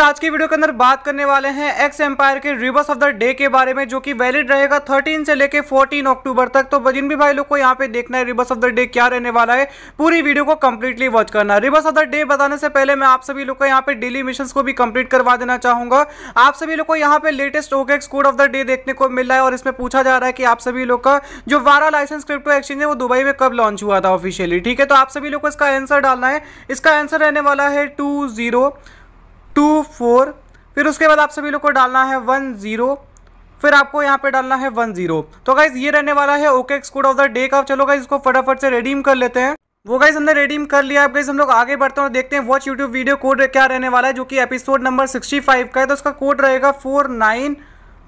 आज की वीडियो के अंदर बात करने वाले हैं एक्स एम्पायर के रिवर्स ऑफ द डे के बारे में जो कि वैलिड रहेगा 13 से लेके 14 अक्टूबर तक तो जिन भी भाई लोग को यहाँ पे देखना है रिवर्स ऑफ द डे क्या रहने वाला है पूरी वीडियो को कम्प्लीटली वॉच करना रिवर्स ऑफ द डे बताने से पहले मैं आप सभी लोग को यहाँ पे डेली मिशन को भी कम्प्लीट करवा देना चाहूंगा आप सभी लोग को यहाँ पे latest OKX code of the day देखने को मिल रहा है और इसमें पूछा जा रहा है कि आप सभी लोग का जो वारा लाइसेंस क्रिप्टो एक्सचेंज है वो दुबई में कब लॉन्च हुआ था ऑफिशियली ठीक है तो आप सभी लोग को इसका आंसर डालना है इसका आंसर रहने वाला है टू जीरो टू फोर फिर उसके बाद आप सभी लोग को डालना है वन ज़ीरो फिर आपको यहाँ पे डालना है वन जीरो तो गाइज ये रहने वाला है OKX code of the day का चलो गाइज इसको फटाफट से रेडीम कर लेते हैं वो गाइज हमने रेडीम कर लिया अब गाइज हम लोग आगे बढ़ते हैं और देखते हैं वॉच यूट्यूब वीडियो कोड क्या रहने वाला है जो कि एपिसोड नंबर सिक्सटी फाइव का है तो उसका कोड रहेगा four nine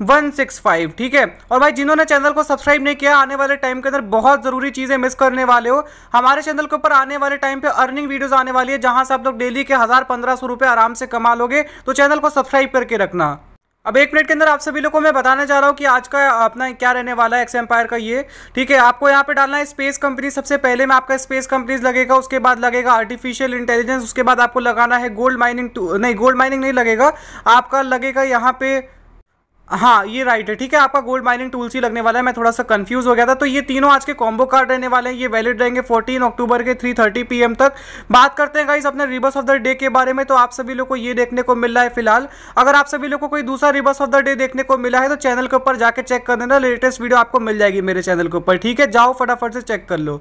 one six five ठीक है और भाई जिन्होंने चैनल को सब्सक्राइब नहीं किया आने वाले टाइम के अंदर बहुत ज़रूरी चीज़ें मिस करने वाले हो हमारे चैनल के ऊपर आने वाले टाइम पे अर्निंग वीडियोस आने वाली है जहां से आप लोग डेली के हज़ार पंद्रह सौ रुपये आराम से कमा लोगे तो चैनल को सब्सक्राइब करके रखना अब एक मिनट के अंदर आप सभी लोगों को मैं बताने जा रहा हूँ कि आज का अपना क्या रहने वाला है एक्स एम्पायर का ये ठीक है आपको यहाँ पे डालना है स्पेस कंपनी सबसे पहले में आपका स्पेस कंपनीज लगेगा उसके बाद लगेगा आर्टिफिशियल इंटेलिजेंस उसके बाद आपको लगाना है गोल्ड माइनिंग नहीं गोल्ड माइनिंग नहीं लगेगा आपका लगेगा यहाँ पे हाँ ये राइट है ठीक है आपका गोल्ड माइनिंग टूल्स ही लगने वाला है मैं थोड़ा सा कंफ्यूज हो गया था तो ये तीनों आज के कॉम्बो कार्ड रहने वाले हैं ये वैलिड रहेंगे 14 अक्टूबर के 3:30 पीएम तक बात करते हैं गाइस अपने रिवर्स ऑफ द डे के बारे में तो आप सभी लोग को ये देखने को मिल रहा है फिलहाल अगर आप सभी लोग को कोई दूसरा रिवर्स ऑफ द डे देखने को मिला है तो चैनल के ऊपर जाकर चेक कर देना लेटेस्ट वीडियो आपको मिल जाएगी मेरे चैनल के ऊपर ठीक है जाओ फटाफट से चेक कर लो